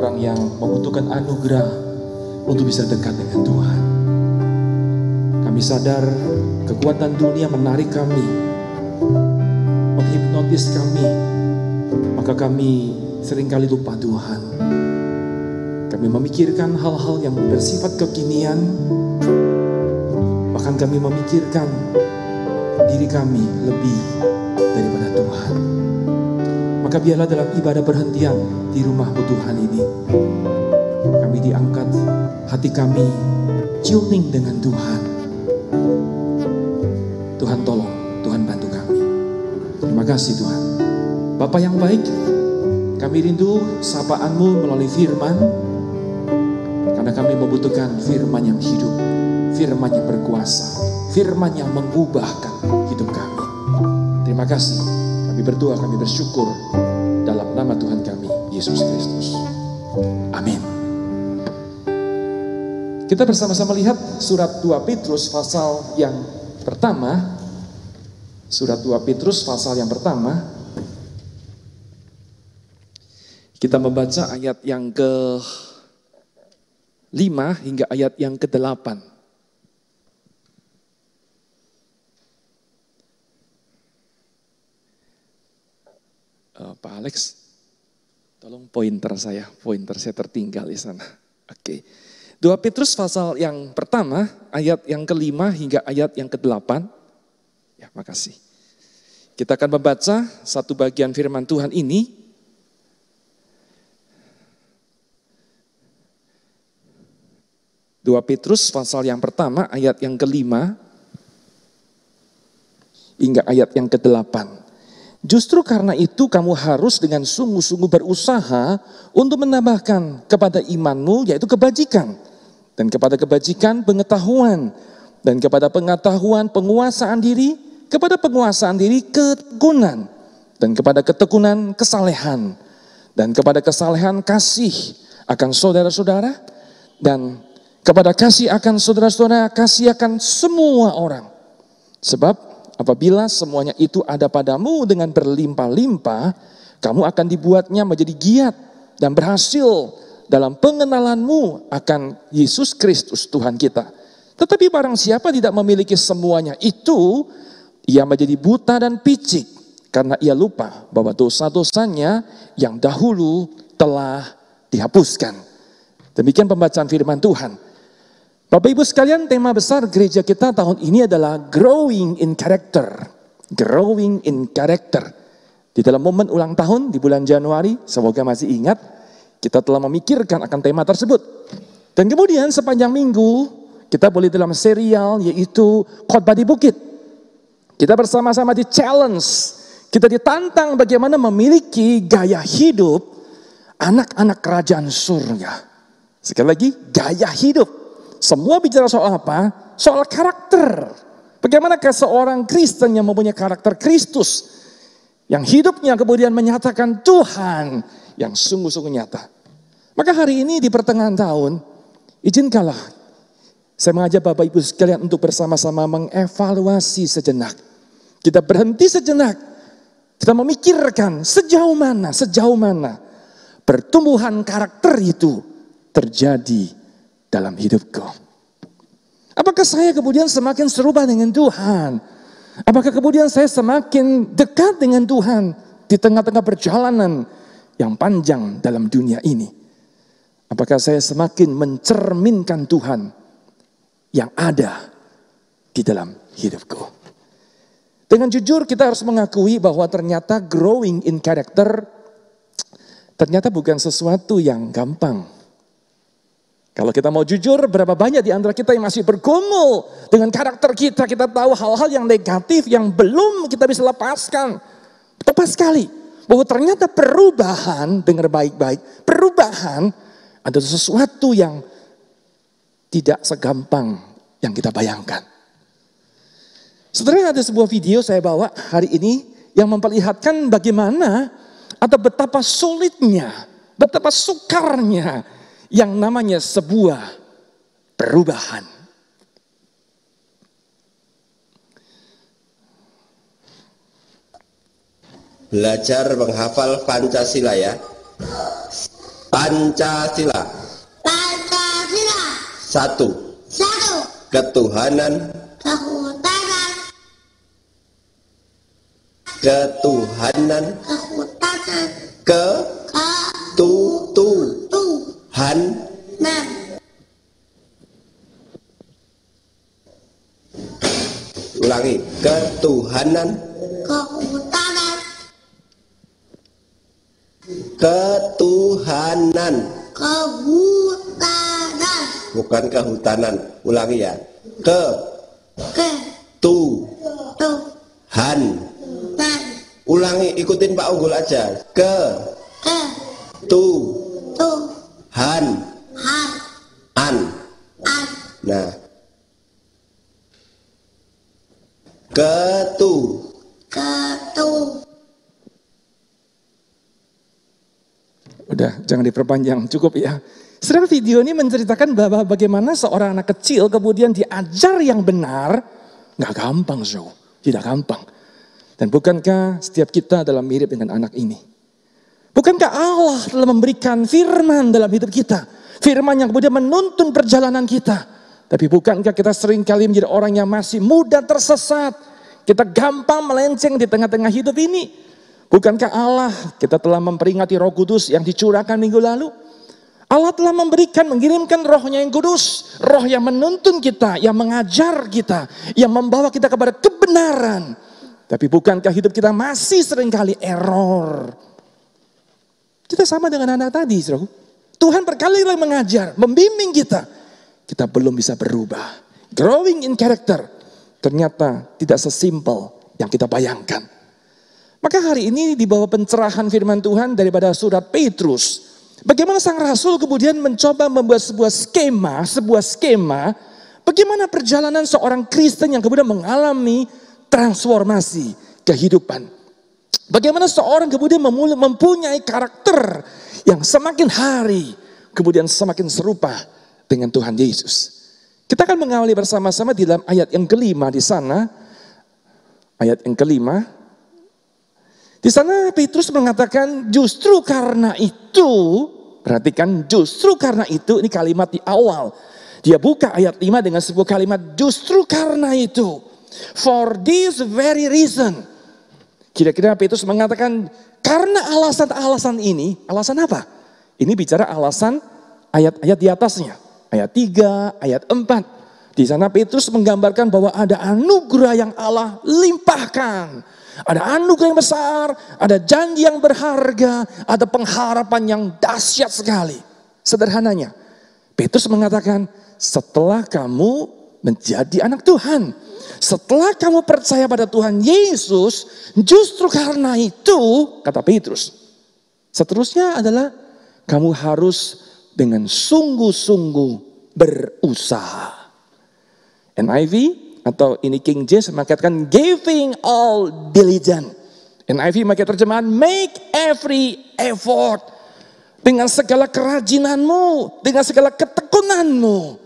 orang yang membutuhkan anugerah untuk bisa dekat dengan Tuhan. Kami sadar kekuatan dunia menarik kami, menghipnotis kami, maka kami seringkali lupa Tuhan. Kami memikirkan hal-hal yang bersifat kekinian, bahkan kami memikirkan diri kami lebih daripada Tuhan. Maka biarlah dalam ibadah berhentian di rumahmu Tuhan ini. Kami diangkat, hati kami tuning dengan Tuhan. Tuhan tolong, Tuhan bantu kami. Terima kasih Tuhan. Bapak yang baik, kami rindu sapaanmu melalui firman. Karena kami membutuhkan firman yang hidup, firman yang berkuasa, firman yang mengubahkan hidup kami. Terima kasih. Kami berdoa, kami bersyukur dalam nama Tuhan kami, Yesus Kristus. Amin. Kita bersama-sama lihat surat 2 Petrus pasal yang pertama. Surat 2 Petrus pasal yang pertama. Kita membaca ayat yang ke 5 hingga ayat yang ke-8. Pak Alex, tolong pointer saya, pointer saya tertinggal di sana. Oke. Okay. 2 Petrus pasal yang pertama, ayat yang kelima hingga ayat yang kedelapan. Ya, makasih. Kita akan membaca satu bagian firman Tuhan ini. Dua Petrus pasal yang pertama ayat yang kelima hingga ayat yang kedelapan. Justru karena itu kamu harus dengan sungguh-sungguh berusaha untuk menambahkan kepada imanmu yaitu kebajikan. Dan kepada kebajikan pengetahuan. Dan kepada pengetahuan penguasaan diri, kepada penguasaan diri ketekunan. Dan kepada ketekunan kesalehan. Dan kepada kesalehan kasih akan saudara-saudara. Dan kepada kasih akan saudara-saudara, kasih akan semua orang. Sebab Apabila semuanya itu ada padamu dengan berlimpah-limpah, kamu akan dibuatnya menjadi giat dan berhasil dalam pengenalanmu akan Yesus Kristus Tuhan kita. Tetapi barang siapa tidak memiliki semuanya itu, ia menjadi buta dan picik karena ia lupa bahwa dosa-dosanya yang dahulu telah dihapuskan. Demikian pembacaan firman Tuhan. Bapak Ibu sekalian, tema besar gereja kita tahun ini adalah growing in character. Growing in character. Di dalam momen ulang tahun di bulan Januari, semoga masih ingat, kita telah memikirkan akan tema tersebut. Dan kemudian sepanjang minggu, kita boleh dalam serial yaitu khotbah di bukit. Kita bersama-sama di challenge, kita ditantang bagaimana memiliki gaya hidup anak-anak kerajaan surga. Sekali lagi, gaya hidup semua bicara soal apa? Soal karakter. Bagaimanakah seorang Kristen yang mempunyai karakter Kristus yang hidupnya kemudian menyatakan Tuhan yang sungguh-sungguh nyata. Maka hari ini di pertengahan tahun, izinkanlah saya mengajak Bapak Ibu sekalian untuk bersama-sama mengevaluasi sejenak. Kita berhenti sejenak. Kita memikirkan sejauh mana, sejauh mana pertumbuhan karakter itu terjadi dalam hidupku. Apakah saya kemudian semakin serupa dengan Tuhan? Apakah kemudian saya semakin dekat dengan Tuhan di tengah-tengah perjalanan yang panjang dalam dunia ini? Apakah saya semakin mencerminkan Tuhan yang ada di dalam hidupku? Dengan jujur kita harus mengakui bahwa ternyata growing in character ternyata bukan sesuatu yang gampang. Kalau kita mau jujur, berapa banyak di antara kita yang masih bergumul dengan karakter kita. Kita tahu hal-hal yang negatif yang belum kita bisa lepaskan. Tepat sekali bahwa ternyata perubahan, dengar baik-baik, perubahan adalah sesuatu yang tidak segampang yang kita bayangkan. Sebenarnya ada sebuah video saya bawa hari ini yang memperlihatkan bagaimana atau betapa sulitnya, betapa sukarnya yang namanya sebuah perubahan. Belajar menghafal Pancasila ya. Pancasila. Pancasila. Satu. Satu. Ketuhanan. Ketuhanan. Ketuhanan. Ketuhanan. Ke kanan ke utara ketuhanan kehutanan bukan kehutanan ulangi ya ke ke tu han Tan. ulangi ikutin Pak Unggul aja ke ke tu tu han han an an nah Ketu. Ketu. Udah, jangan diperpanjang, cukup ya. Sedang video ini menceritakan bahwa bagaimana seorang anak kecil kemudian diajar yang benar, nggak gampang, zo, Tidak gampang. Dan bukankah setiap kita dalam mirip dengan anak ini? Bukankah Allah telah memberikan firman dalam hidup kita? Firman yang kemudian menuntun perjalanan kita. Tapi bukankah kita seringkali menjadi orang yang masih muda tersesat, kita gampang melenceng di tengah-tengah hidup ini. Bukankah Allah kita telah memperingati roh kudus yang dicurahkan minggu lalu? Allah telah memberikan, mengirimkan rohnya yang kudus. Roh yang menuntun kita, yang mengajar kita, yang membawa kita kepada kebenaran. Tapi bukankah hidup kita masih seringkali error? Kita sama dengan anak tadi, Tuhan berkali-kali mengajar, membimbing kita. Kita belum bisa berubah. Growing in character ternyata tidak sesimpel yang kita bayangkan. Maka hari ini di bawah pencerahan firman Tuhan daripada surat Petrus. Bagaimana sang rasul kemudian mencoba membuat sebuah skema, sebuah skema bagaimana perjalanan seorang Kristen yang kemudian mengalami transformasi kehidupan. Bagaimana seorang kemudian mempunyai karakter yang semakin hari kemudian semakin serupa dengan Tuhan Yesus. Kita akan mengawali bersama-sama di dalam ayat yang kelima di sana. Ayat yang kelima. Di sana Petrus mengatakan justru karena itu, perhatikan justru karena itu, ini kalimat di awal. Dia buka ayat 5 dengan sebuah kalimat justru karena itu. For this very reason. Kira-kira Petrus mengatakan karena alasan-alasan ini, alasan apa? Ini bicara alasan ayat-ayat di atasnya ayat 3, ayat 4. Di sana Petrus menggambarkan bahwa ada anugerah yang Allah limpahkan. Ada anugerah yang besar, ada janji yang berharga, ada pengharapan yang dahsyat sekali. Sederhananya, Petrus mengatakan, setelah kamu menjadi anak Tuhan, setelah kamu percaya pada Tuhan Yesus, justru karena itu, kata Petrus, seterusnya adalah kamu harus dengan sungguh-sungguh berusaha. NIV atau ini King James mengatakan giving all diligent. NIV pakai terjemahan make every effort dengan segala kerajinanmu, dengan segala ketekunanmu.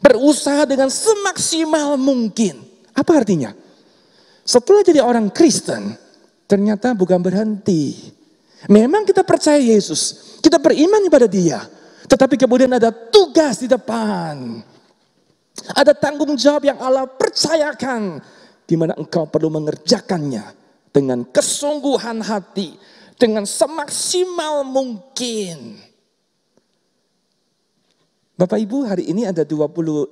Berusaha dengan semaksimal mungkin. Apa artinya? Setelah jadi orang Kristen, ternyata bukan berhenti. Memang kita percaya Yesus, kita beriman kepada Dia, tetapi kemudian ada tugas di depan. Ada tanggung jawab yang Allah percayakan. Di mana engkau perlu mengerjakannya. Dengan kesungguhan hati. Dengan semaksimal mungkin. Bapak Ibu hari ini ada 25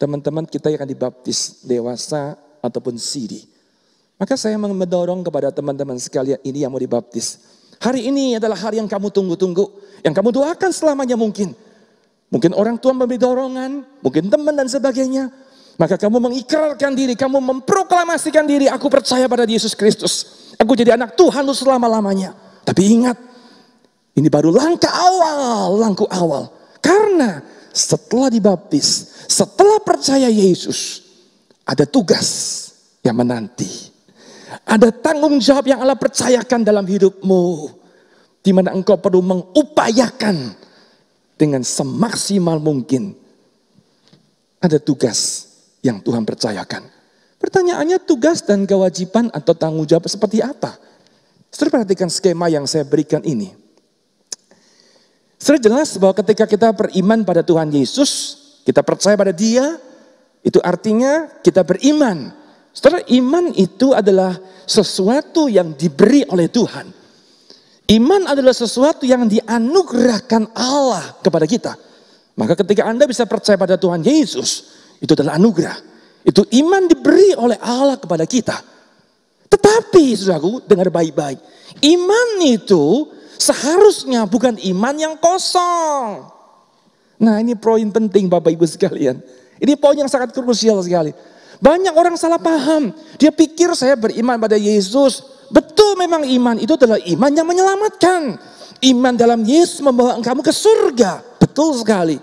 teman-teman kita yang akan dibaptis dewasa ataupun siri. Maka saya mendorong kepada teman-teman sekalian ini yang mau dibaptis. Hari ini adalah hari yang kamu tunggu-tunggu, yang kamu doakan selamanya mungkin. Mungkin orang tua memberi dorongan, mungkin teman dan sebagainya. Maka kamu mengikrarkan diri, kamu memproklamasikan diri, aku percaya pada Yesus Kristus. Aku jadi anak Tuhan lu selama-lamanya. Tapi ingat, ini baru langkah awal, langkah awal. Karena setelah dibaptis, setelah percaya Yesus, ada tugas yang menanti. Ada tanggung jawab yang Allah percayakan dalam hidupmu. Di mana engkau perlu mengupayakan dengan semaksimal mungkin. Ada tugas yang Tuhan percayakan. Pertanyaannya tugas dan kewajiban atau tanggung jawab seperti apa? Setelah perhatikan skema yang saya berikan ini. Sudah jelas bahwa ketika kita beriman pada Tuhan Yesus, kita percaya pada dia, itu artinya kita beriman Saudara, iman itu adalah sesuatu yang diberi oleh Tuhan. Iman adalah sesuatu yang dianugerahkan Allah kepada kita. Maka ketika Anda bisa percaya pada Tuhan Yesus, itu adalah anugerah. Itu iman diberi oleh Allah kepada kita. Tetapi, saudaraku, dengar baik-baik. Iman itu seharusnya bukan iman yang kosong. Nah ini poin penting Bapak Ibu sekalian. Ini poin yang sangat krusial sekali. Banyak orang salah paham. Dia pikir saya beriman pada Yesus. Betul memang iman itu adalah iman yang menyelamatkan. Iman dalam Yesus membawa kamu ke surga. Betul sekali.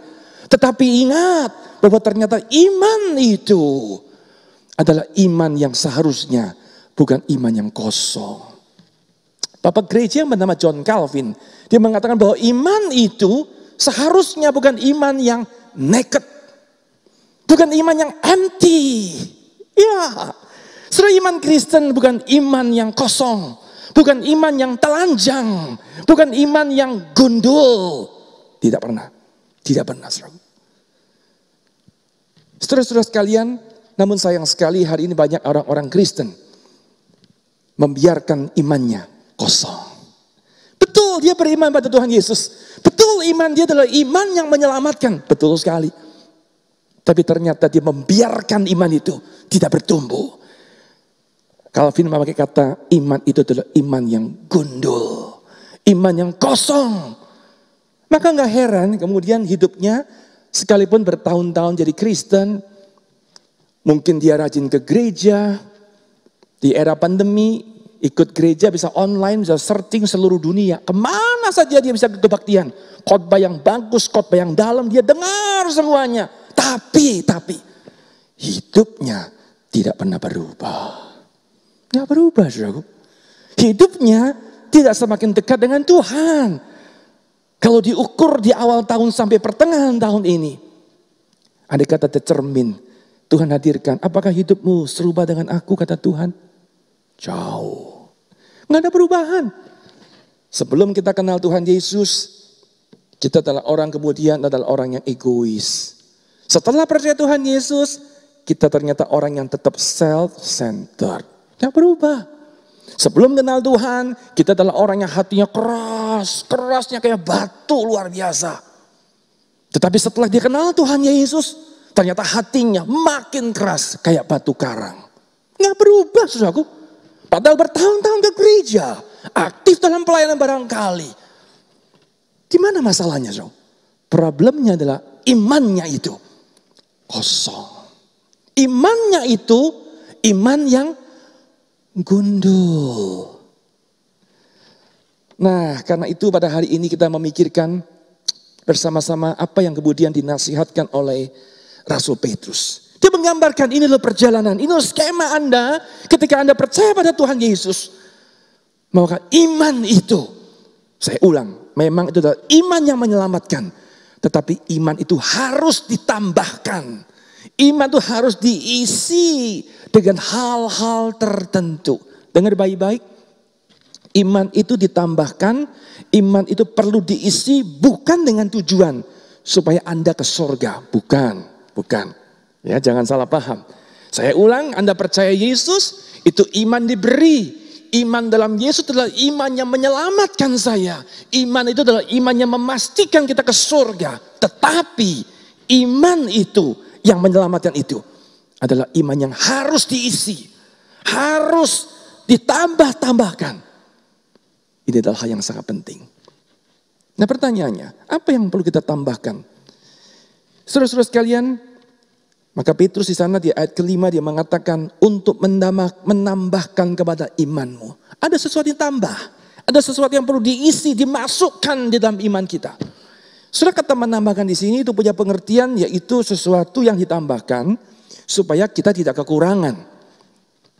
Tetapi ingat bahwa ternyata iman itu adalah iman yang seharusnya. Bukan iman yang kosong. Bapak gereja yang bernama John Calvin, dia mengatakan bahwa iman itu seharusnya bukan iman yang naked. Bukan iman yang empty, Ya. Sudah iman Kristen bukan iman yang kosong. Bukan iman yang telanjang. Bukan iman yang gundul. Tidak pernah. Tidak pernah, saudara. Saudara-saudara sekalian, namun sayang sekali hari ini banyak orang-orang Kristen membiarkan imannya kosong. Betul dia beriman pada Tuhan Yesus. Betul iman dia adalah iman yang menyelamatkan. Betul sekali. Tapi ternyata dia membiarkan iman itu tidak bertumbuh. Calvin memakai kata iman itu adalah iman yang gundul. Iman yang kosong. Maka nggak heran kemudian hidupnya sekalipun bertahun-tahun jadi Kristen. Mungkin dia rajin ke gereja. Di era pandemi ikut gereja bisa online, bisa searching seluruh dunia. Kemana saja dia bisa kebaktian. Khotbah yang bagus, khotbah yang dalam dia dengar semuanya. Tapi, tapi hidupnya tidak pernah berubah. Tidak berubah, saudaraku. Hidupnya tidak semakin dekat dengan Tuhan. Kalau diukur di awal tahun sampai pertengahan tahun ini. Ada kata tercermin. Tuhan hadirkan, apakah hidupmu serupa dengan aku, kata Tuhan? Jauh. Nggak ada perubahan. Sebelum kita kenal Tuhan Yesus, kita adalah orang kemudian adalah orang yang egois setelah percaya Tuhan Yesus, kita ternyata orang yang tetap self-centered. Tidak berubah. Sebelum kenal Tuhan, kita adalah orang yang hatinya keras, kerasnya kayak batu luar biasa. Tetapi setelah dikenal Tuhan Yesus, ternyata hatinya makin keras kayak batu karang. Nggak berubah, saudaraku. Padahal bertahun-tahun ke gereja, aktif dalam pelayanan barangkali. Di mana masalahnya, saudara? Problemnya adalah imannya itu kosong. Imannya itu iman yang gundul. Nah, karena itu pada hari ini kita memikirkan bersama-sama apa yang kemudian dinasihatkan oleh Rasul Petrus. Dia menggambarkan ini loh perjalanan, ini loh skema Anda ketika Anda percaya pada Tuhan Yesus. Maka iman itu, saya ulang, memang itu adalah iman yang menyelamatkan. Tetapi iman itu harus ditambahkan. Iman itu harus diisi dengan hal-hal tertentu. Dengar baik-baik. Iman itu ditambahkan, iman itu perlu diisi bukan dengan tujuan supaya Anda ke sorga. Bukan, bukan. Ya, jangan salah paham. Saya ulang, Anda percaya Yesus, itu iman diberi Iman dalam Yesus adalah iman yang menyelamatkan saya. Iman itu adalah iman yang memastikan kita ke surga. Tetapi iman itu yang menyelamatkan itu adalah iman yang harus diisi. Harus ditambah-tambahkan. Ini adalah hal yang sangat penting. Nah pertanyaannya, apa yang perlu kita tambahkan? Saudara-saudara sekalian, maka Petrus di sana di ayat kelima dia mengatakan untuk menambahkan kepada imanmu. Ada sesuatu yang tambah. Ada sesuatu yang perlu diisi, dimasukkan di dalam iman kita. Sudah kata menambahkan di sini itu punya pengertian yaitu sesuatu yang ditambahkan supaya kita tidak kekurangan.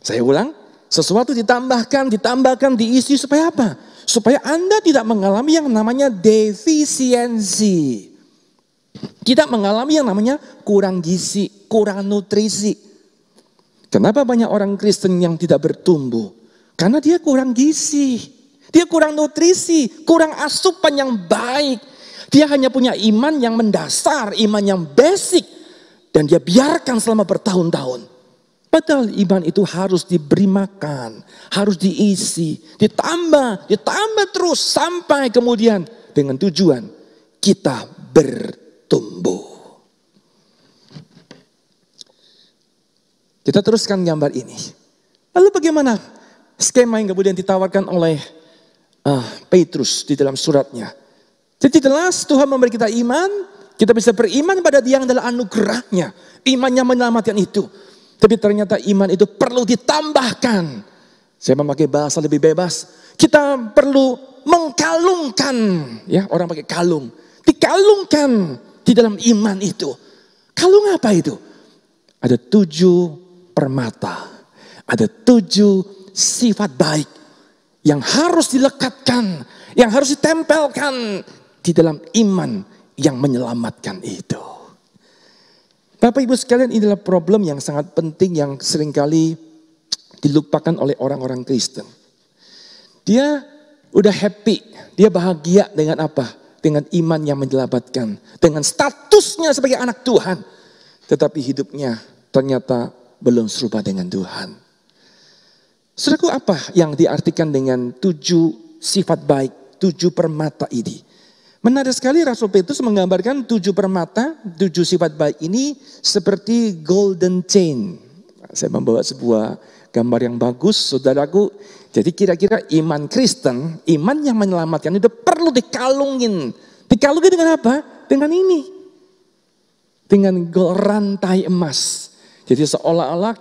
Saya ulang, sesuatu ditambahkan, ditambahkan, diisi supaya apa? Supaya Anda tidak mengalami yang namanya defisiensi. Kita mengalami yang namanya kurang gizi, kurang nutrisi. Kenapa banyak orang Kristen yang tidak bertumbuh? Karena dia kurang gizi, dia kurang nutrisi, kurang asupan yang baik. Dia hanya punya iman yang mendasar, iman yang basic. Dan dia biarkan selama bertahun-tahun. Padahal iman itu harus diberi makan, harus diisi, ditambah, ditambah terus sampai kemudian dengan tujuan kita ber tumbuh. Kita teruskan gambar ini. Lalu bagaimana skema yang kemudian ditawarkan oleh uh, Petrus di dalam suratnya? Jadi jelas Tuhan memberi kita iman, kita bisa beriman pada dia yang adalah anugerahnya. Imannya menyelamatkan itu. Tapi ternyata iman itu perlu ditambahkan. Saya memakai bahasa lebih bebas. Kita perlu mengkalungkan. ya Orang pakai kalung. Dikalungkan di dalam iman itu. kalau ngapa itu? Ada tujuh permata. Ada tujuh sifat baik yang harus dilekatkan, yang harus ditempelkan di dalam iman yang menyelamatkan itu. Bapak Ibu sekalian ini adalah problem yang sangat penting yang seringkali dilupakan oleh orang-orang Kristen. Dia udah happy, dia bahagia dengan apa? dengan iman yang menjelabatkan, dengan statusnya sebagai anak Tuhan, tetapi hidupnya ternyata belum serupa dengan Tuhan. Saudaraku, apa yang diartikan dengan tujuh sifat baik, tujuh permata ini? Menarik sekali Rasul Petrus menggambarkan tujuh permata, tujuh sifat baik ini seperti golden chain. Saya membawa sebuah gambar yang bagus, saudaraku. Jadi kira-kira iman Kristen, iman yang menyelamatkan itu perlu dikalungin. Dikalungin dengan apa? Dengan ini. Dengan rantai emas. Jadi seolah-olah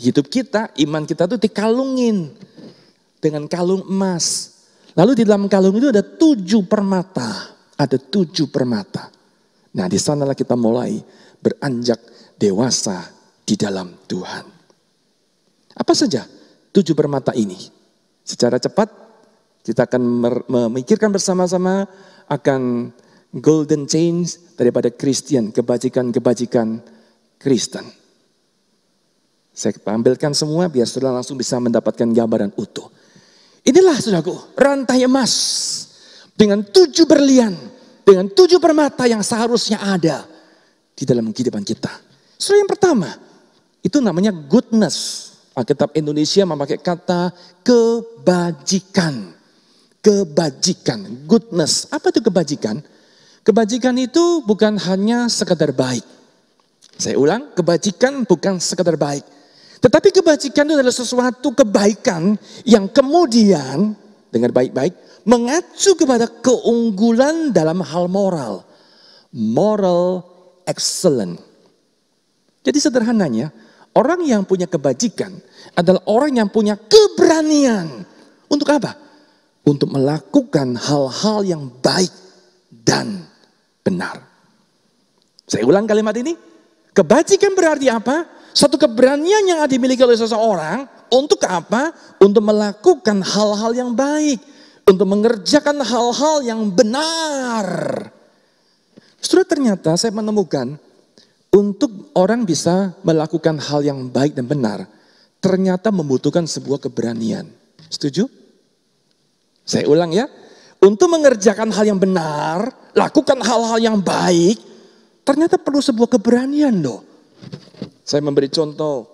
hidup kita, iman kita itu dikalungin. Dengan kalung emas. Lalu di dalam kalung itu ada tujuh permata. Ada tujuh permata. Nah di sanalah kita mulai beranjak dewasa di dalam Tuhan. Apa saja? tujuh permata ini. Secara cepat kita akan memikirkan bersama-sama akan golden change daripada Kristen, kebajikan-kebajikan Kristen. Saya tampilkan semua biar saudara langsung bisa mendapatkan gambaran utuh. Inilah saudaraku rantai emas dengan tujuh berlian, dengan tujuh permata yang seharusnya ada di dalam kehidupan kita. Saudara yang pertama, itu namanya goodness. Alkitab Indonesia memakai kata kebajikan. Kebajikan, goodness. Apa itu kebajikan? Kebajikan itu bukan hanya sekadar baik. Saya ulang, kebajikan bukan sekadar baik. Tetapi kebajikan itu adalah sesuatu kebaikan yang kemudian dengan baik-baik mengacu kepada keunggulan dalam hal moral. Moral excellent. Jadi sederhananya, Orang yang punya kebajikan adalah orang yang punya keberanian. Untuk apa? Untuk melakukan hal-hal yang baik dan benar. Saya ulang kalimat ini. Kebajikan berarti apa? Satu keberanian yang dimiliki oleh seseorang untuk apa? Untuk melakukan hal-hal yang baik, untuk mengerjakan hal-hal yang benar. Setelah ternyata saya menemukan untuk orang bisa melakukan hal yang baik dan benar, ternyata membutuhkan sebuah keberanian. Setuju? Saya ulang ya. Untuk mengerjakan hal yang benar, lakukan hal-hal yang baik, ternyata perlu sebuah keberanian loh. Saya memberi contoh.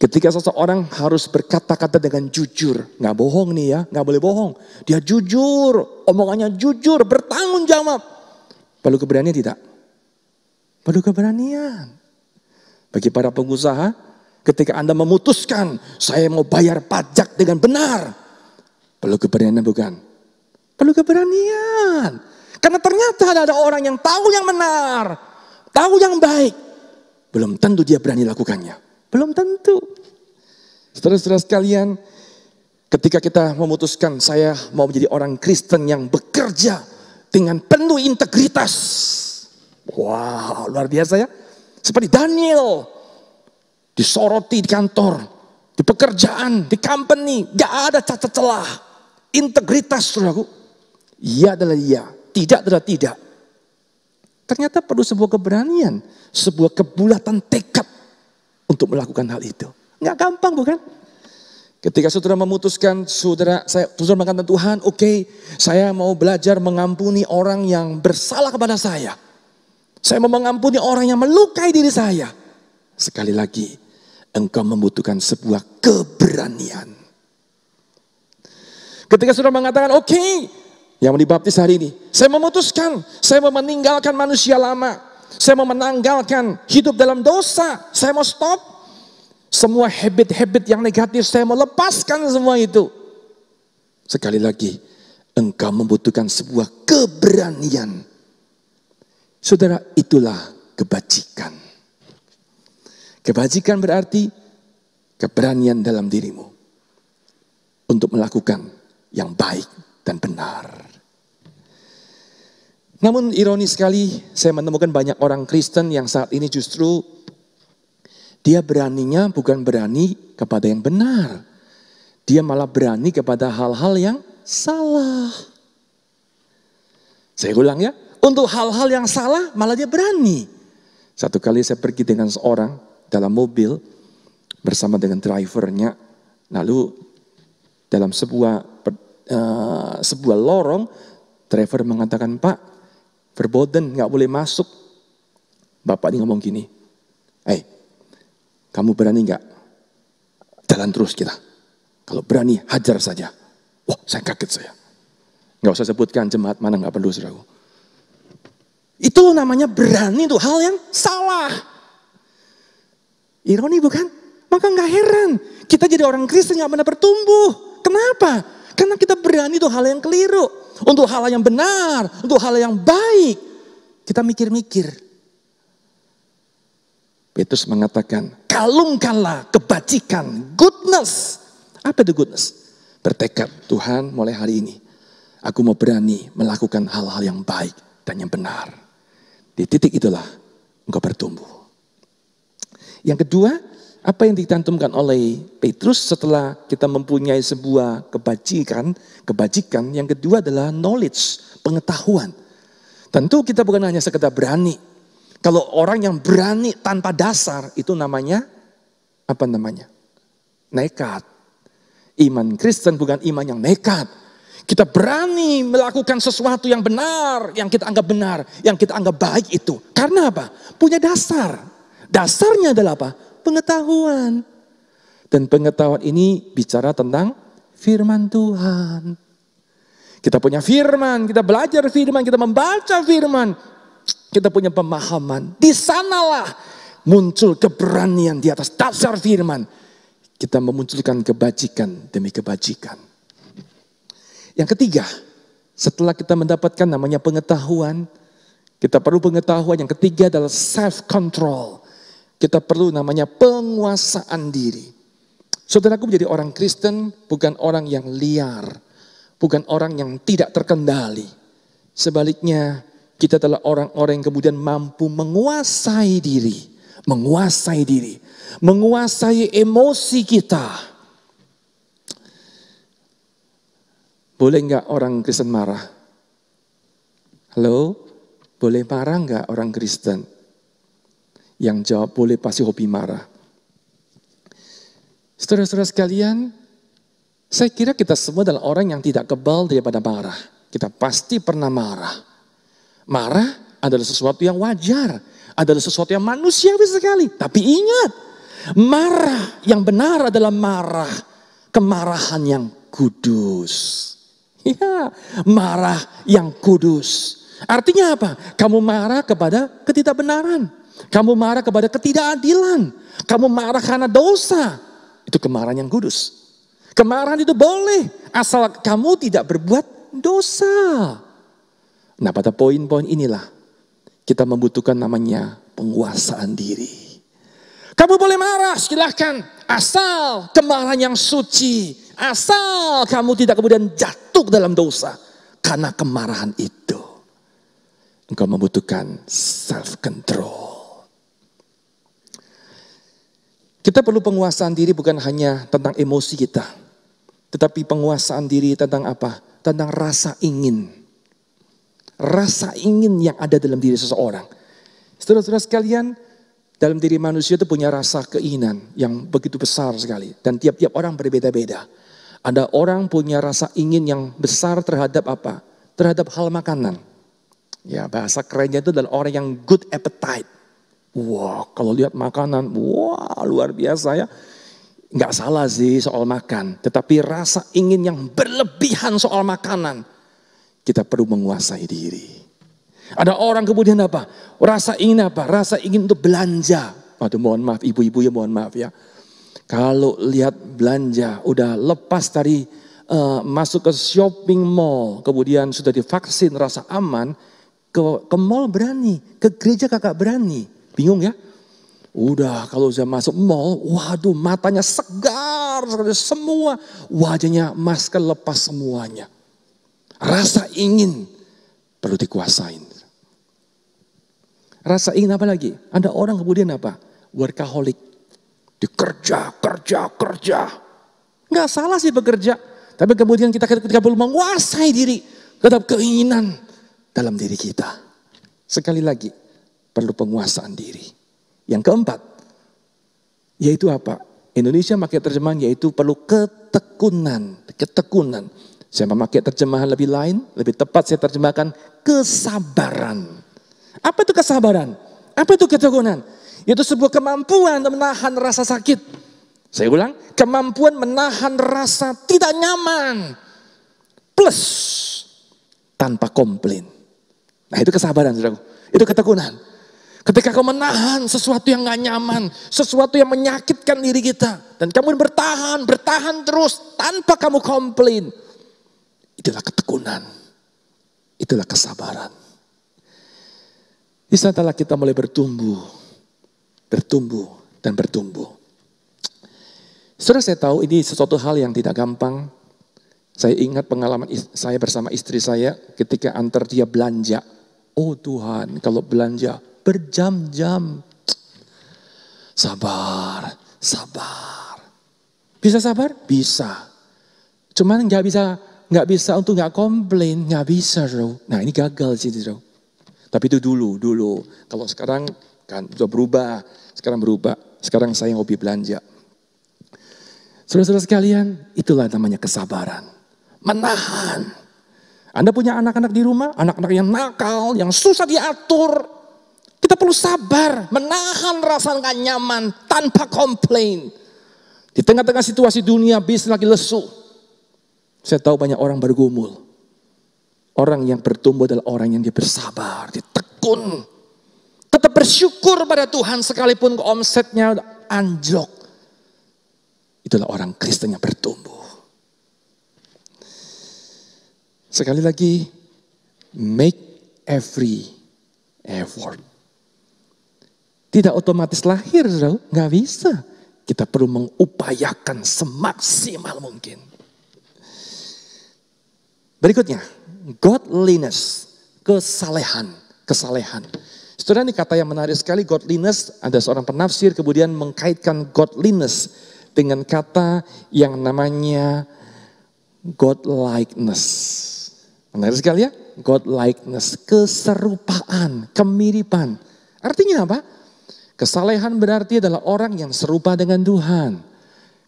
Ketika seseorang harus berkata-kata dengan jujur, nggak bohong nih ya, nggak boleh bohong. Dia jujur, omongannya jujur, bertanggung jawab. Perlu keberanian tidak? Perlu keberanian. Bagi para pengusaha, ketika Anda memutuskan, saya mau bayar pajak dengan benar. Perlu keberanian bukan? Perlu keberanian. Karena ternyata ada orang yang tahu yang benar. Tahu yang baik. Belum tentu dia berani lakukannya. Belum tentu. Saudara-saudara sekalian, ketika kita memutuskan saya mau menjadi orang Kristen yang bekerja dengan penuh integritas Wow, luar biasa ya. Seperti Daniel, disoroti di kantor, di pekerjaan, di company, gak ada cacat celah. Integritas, saudaraku. Iya adalah iya, tidak adalah tidak. Ternyata perlu sebuah keberanian, sebuah kebulatan tekad untuk melakukan hal itu. Gak gampang bukan? Ketika saudara memutuskan, saudara saya saudara mengatakan Tuhan, oke, okay, saya mau belajar mengampuni orang yang bersalah kepada saya. Saya mau mengampuni orang yang melukai diri saya. Sekali lagi, engkau membutuhkan sebuah keberanian. Ketika sudah mengatakan, oke, okay, yang dibaptis hari ini, saya memutuskan, saya mau meninggalkan manusia lama. Saya mau menanggalkan hidup dalam dosa. Saya mau stop. Semua habit-habit yang negatif, saya mau lepaskan semua itu. Sekali lagi, engkau membutuhkan sebuah keberanian Saudara, itulah kebajikan. Kebajikan berarti keberanian dalam dirimu untuk melakukan yang baik dan benar. Namun ironis sekali saya menemukan banyak orang Kristen yang saat ini justru dia beraninya bukan berani kepada yang benar. Dia malah berani kepada hal-hal yang salah. Saya ulang ya, untuk hal-hal yang salah malah dia berani. Satu kali saya pergi dengan seorang dalam mobil bersama dengan drivernya. Lalu dalam sebuah uh, sebuah lorong, driver mengatakan, Pak, verboten, nggak boleh masuk. Bapak ini ngomong gini, Hei, eh, kamu berani nggak? Jalan terus kita. Kalau berani, hajar saja. Wah, saya kaget saya. Nggak usah sebutkan jemaat mana, nggak perlu saudaraku. Itu namanya berani tuh hal yang salah. Ironi bukan? Maka nggak heran kita jadi orang Kristen nggak pernah bertumbuh. Kenapa? Karena kita berani tuh hal yang keliru. Untuk hal yang benar, untuk hal yang baik. Kita mikir-mikir. Petrus mengatakan, kalungkanlah kebajikan, goodness. Apa itu goodness? Bertekad, Tuhan mulai hari ini, aku mau berani melakukan hal-hal yang baik dan yang benar. Di titik itulah engkau bertumbuh. Yang kedua, apa yang ditantumkan oleh Petrus setelah kita mempunyai sebuah kebajikan, kebajikan yang kedua adalah knowledge, pengetahuan. Tentu kita bukan hanya sekedar berani. Kalau orang yang berani tanpa dasar itu namanya apa namanya? Nekat. Iman Kristen bukan iman yang nekat, kita berani melakukan sesuatu yang benar, yang kita anggap benar, yang kita anggap baik itu. Karena apa? Punya dasar. Dasarnya adalah apa? Pengetahuan. Dan pengetahuan ini bicara tentang firman Tuhan. Kita punya firman, kita belajar firman, kita membaca firman. Kita punya pemahaman. Di sanalah muncul keberanian di atas dasar firman. Kita memunculkan kebajikan demi kebajikan. Yang ketiga, setelah kita mendapatkan namanya pengetahuan, kita perlu pengetahuan yang ketiga adalah self control. Kita perlu namanya penguasaan diri. Saudaraku menjadi orang Kristen bukan orang yang liar, bukan orang yang tidak terkendali. Sebaliknya, kita adalah orang-orang yang kemudian mampu menguasai diri, menguasai diri, menguasai emosi kita Boleh nggak orang Kristen marah? Halo? Boleh marah nggak orang Kristen? Yang jawab boleh pasti hobi marah. Saudara-saudara sekalian, saya kira kita semua adalah orang yang tidak kebal daripada marah. Kita pasti pernah marah. Marah adalah sesuatu yang wajar, adalah sesuatu yang manusiawi sekali. Tapi ingat, marah yang benar adalah marah, kemarahan yang kudus. Ya, marah yang kudus. Artinya apa? Kamu marah kepada ketidakbenaran. Kamu marah kepada ketidakadilan. Kamu marah karena dosa. Itu kemarahan yang kudus. Kemarahan itu boleh asal kamu tidak berbuat dosa. Nah, pada poin-poin inilah kita membutuhkan namanya penguasaan diri. Kamu boleh marah, silahkan. Asal kemarahan yang suci. Asal kamu tidak kemudian jatuh jatuh dalam dosa karena kemarahan itu. Engkau membutuhkan self control. Kita perlu penguasaan diri bukan hanya tentang emosi kita, tetapi penguasaan diri tentang apa? Tentang rasa ingin. Rasa ingin yang ada dalam diri seseorang. Saudara-saudara sekalian, dalam diri manusia itu punya rasa keinginan yang begitu besar sekali. Dan tiap-tiap orang berbeda-beda. Ada orang punya rasa ingin yang besar terhadap apa? Terhadap hal makanan. Ya bahasa kerennya itu adalah orang yang good appetite. Wah kalau lihat makanan, wah luar biasa ya. Nggak salah sih soal makan. Tetapi rasa ingin yang berlebihan soal makanan. Kita perlu menguasai diri. Ada orang kemudian apa? Rasa ingin apa? Rasa ingin untuk belanja. Aduh mohon maaf ibu-ibu ya mohon maaf ya kalau lihat belanja, udah lepas dari uh, masuk ke shopping mall, kemudian sudah divaksin rasa aman, ke, ke mall berani, ke gereja kakak berani. Bingung ya? Udah kalau sudah masuk mall, waduh matanya segar, segar semua. Wajahnya masker lepas semuanya. Rasa ingin perlu dikuasain. Rasa ingin apa lagi? Ada orang kemudian apa? Workaholic. Dikerja, kerja, kerja. Gak salah sih bekerja. Tapi kemudian kita ketika belum menguasai diri. Tetap keinginan dalam diri kita. Sekali lagi, perlu penguasaan diri. Yang keempat, yaitu apa? Indonesia pakai terjemahan yaitu perlu ketekunan, ketekunan. Saya memakai terjemahan lebih lain, lebih tepat saya terjemahkan kesabaran. Apa itu kesabaran? Apa itu ketekunan? Itu sebuah kemampuan menahan rasa sakit. Saya ulang, kemampuan menahan rasa tidak nyaman. Plus, tanpa komplain. Nah itu kesabaran, saudaraku. Itu ketekunan. Ketika kau menahan sesuatu yang gak nyaman, sesuatu yang menyakitkan diri kita. Dan kamu bertahan, bertahan terus tanpa kamu komplain. Itulah ketekunan. Itulah kesabaran. Di saat kita mulai bertumbuh bertumbuh dan bertumbuh. Saudara saya tahu ini sesuatu hal yang tidak gampang. Saya ingat pengalaman saya bersama istri saya ketika antar dia belanja. Oh Tuhan, kalau belanja berjam-jam. Sabar, sabar. Bisa sabar? Bisa. Cuman nggak bisa nggak bisa untuk nggak komplain, nggak bisa, bro. Nah ini gagal sih, bro. Tapi itu dulu, dulu. Kalau sekarang kan sudah berubah, sekarang berubah. Sekarang saya hobi belanja. Saudara-saudara sekalian, itulah namanya kesabaran. Menahan. Anda punya anak-anak di rumah, anak-anak yang nakal, yang susah diatur. Kita perlu sabar, menahan rasa nggak nyaman tanpa komplain. Di tengah-tengah situasi dunia bis lagi lesu. Saya tahu banyak orang bergumul. Orang yang bertumbuh adalah orang yang dia bersabar, ditekun, Tetap bersyukur pada Tuhan sekalipun omsetnya anjlok. Itulah orang Kristen yang bertumbuh. Sekali lagi, make every effort. Tidak otomatis lahir, saudara. Nggak bisa. Kita perlu mengupayakan semaksimal mungkin. Berikutnya, godliness, kesalehan, kesalehan. Saudara ini kata yang menarik sekali, godliness, ada seorang penafsir kemudian mengkaitkan godliness dengan kata yang namanya godlikeness. Menarik sekali ya, godlikeness, keserupaan, kemiripan. Artinya apa? Kesalehan berarti adalah orang yang serupa dengan Tuhan.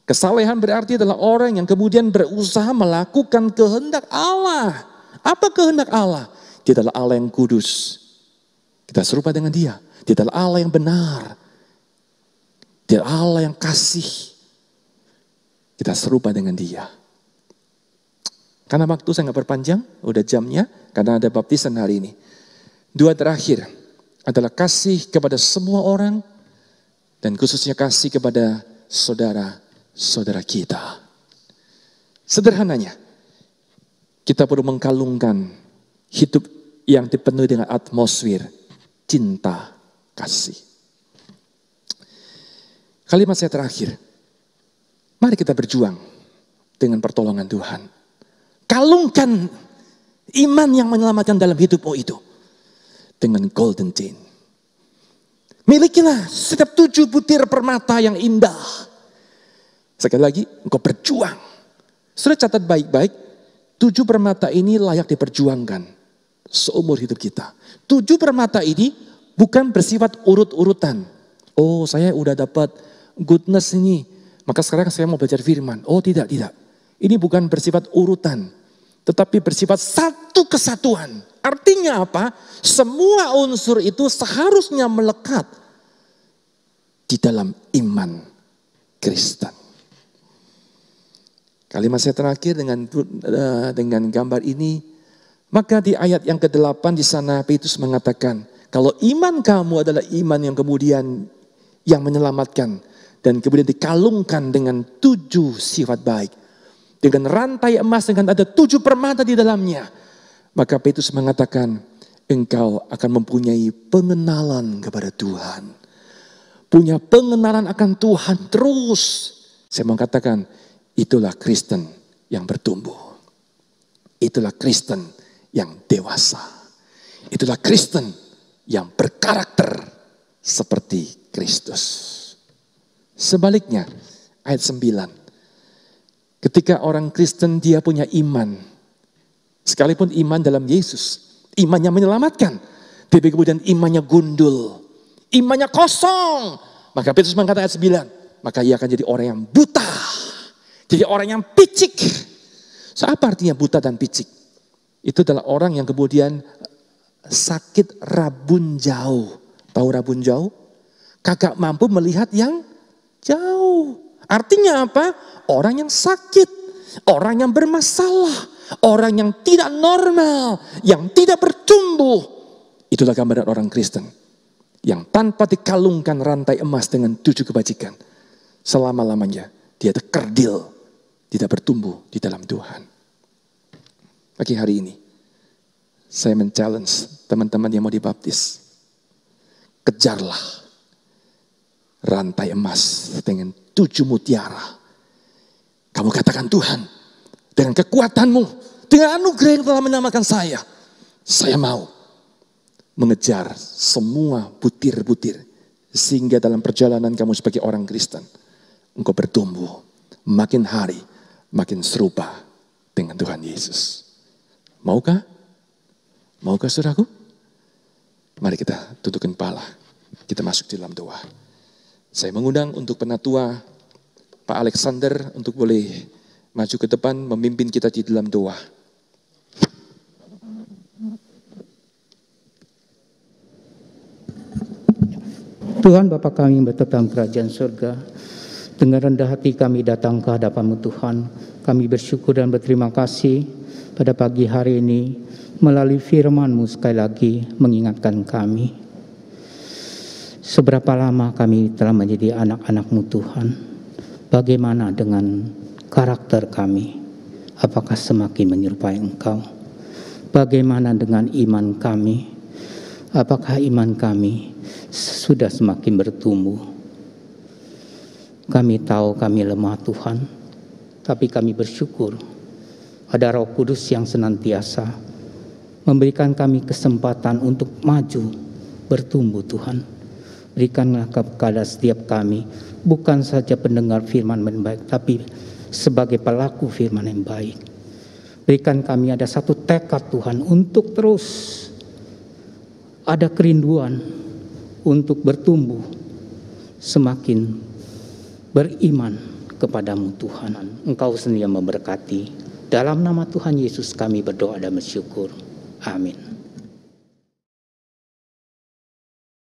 Kesalehan berarti adalah orang yang kemudian berusaha melakukan kehendak Allah. Apa kehendak Allah? Dia adalah Allah yang kudus. Kita serupa dengan dia. Dia adalah Allah yang benar. Dia adalah Allah yang kasih. Kita serupa dengan dia. Karena waktu saya nggak berpanjang, udah jamnya, karena ada baptisan hari ini. Dua terakhir adalah kasih kepada semua orang dan khususnya kasih kepada saudara-saudara kita. Sederhananya, kita perlu mengkalungkan hidup yang dipenuhi dengan atmosfer cinta kasih. Kalimat saya terakhir, mari kita berjuang dengan pertolongan Tuhan. Kalungkan iman yang menyelamatkan dalam hidupmu oh itu dengan golden chain. Milikilah setiap tujuh butir permata yang indah. Sekali lagi, engkau berjuang. Sudah catat baik-baik, tujuh permata ini layak diperjuangkan seumur hidup kita. Tujuh permata ini bukan bersifat urut-urutan. Oh saya udah dapat goodness ini, maka sekarang saya mau belajar firman. Oh tidak, tidak. Ini bukan bersifat urutan, tetapi bersifat satu kesatuan. Artinya apa? Semua unsur itu seharusnya melekat di dalam iman Kristen. Kalimat saya terakhir dengan eh, dengan gambar ini maka di ayat yang ke-8 di sana Petrus mengatakan, kalau iman kamu adalah iman yang kemudian yang menyelamatkan dan kemudian dikalungkan dengan tujuh sifat baik. Dengan rantai emas dengan ada tujuh permata di dalamnya. Maka Petrus mengatakan, engkau akan mempunyai pengenalan kepada Tuhan. Punya pengenalan akan Tuhan terus. Saya mau katakan, itulah Kristen yang bertumbuh. Itulah Kristen yang dewasa. Itulah Kristen yang berkarakter seperti Kristus. Sebaliknya, ayat 9. Ketika orang Kristen dia punya iman. Sekalipun iman dalam Yesus. Imannya menyelamatkan. Tapi kemudian imannya gundul. Imannya kosong. Maka Petrus mengatakan ayat 9. Maka ia akan jadi orang yang buta. Jadi orang yang picik. So, apa artinya buta dan picik? Itu adalah orang yang kemudian eh, sakit rabun jauh. Tahu rabun jauh? Kagak mampu melihat yang jauh. Artinya apa? Orang yang sakit, orang yang bermasalah, orang yang tidak normal, yang tidak bertumbuh. Itulah gambaran orang Kristen yang tanpa dikalungkan rantai emas dengan tujuh kebajikan. Selama-lamanya dia terkerdil, tidak bertumbuh di dalam Tuhan. Pagi hari ini, saya men-challenge teman-teman yang mau dibaptis. Kejarlah rantai emas dengan tujuh mutiara. Kamu katakan Tuhan, dengan kekuatanmu, dengan anugerah yang telah menyamakan saya, saya mau mengejar semua butir-butir. Sehingga dalam perjalanan kamu sebagai orang Kristen, engkau bertumbuh makin hari, makin serupa dengan Tuhan Yesus. Maukah? Maukah saudaraku? Mari kita tutupkan kepala. Kita masuk di dalam doa. Saya mengundang untuk penatua Pak Alexander untuk boleh maju ke depan memimpin kita di dalam doa. Tuhan Bapa kami yang kerajaan surga, dengan rendah hati kami datang ke hadapanmu Tuhan. Kami bersyukur dan berterima kasih pada pagi hari ini melalui firman-Mu sekali lagi mengingatkan kami. Seberapa lama kami telah menjadi anak anakmu Tuhan? Bagaimana dengan karakter kami? Apakah semakin menyerupai Engkau? Bagaimana dengan iman kami? Apakah iman kami sudah semakin bertumbuh? Kami tahu kami lemah Tuhan, tapi kami bersyukur ada Roh Kudus yang senantiasa memberikan kami kesempatan untuk maju bertumbuh Tuhan. Berikanlah kepada setiap kami bukan saja pendengar firman yang baik tapi sebagai pelaku firman yang baik. Berikan kami ada satu tekad Tuhan untuk terus ada kerinduan untuk bertumbuh semakin beriman kepadamu Tuhan. Engkau sendiri yang memberkati. Dalam nama Tuhan Yesus kami berdoa dan bersyukur. Amin.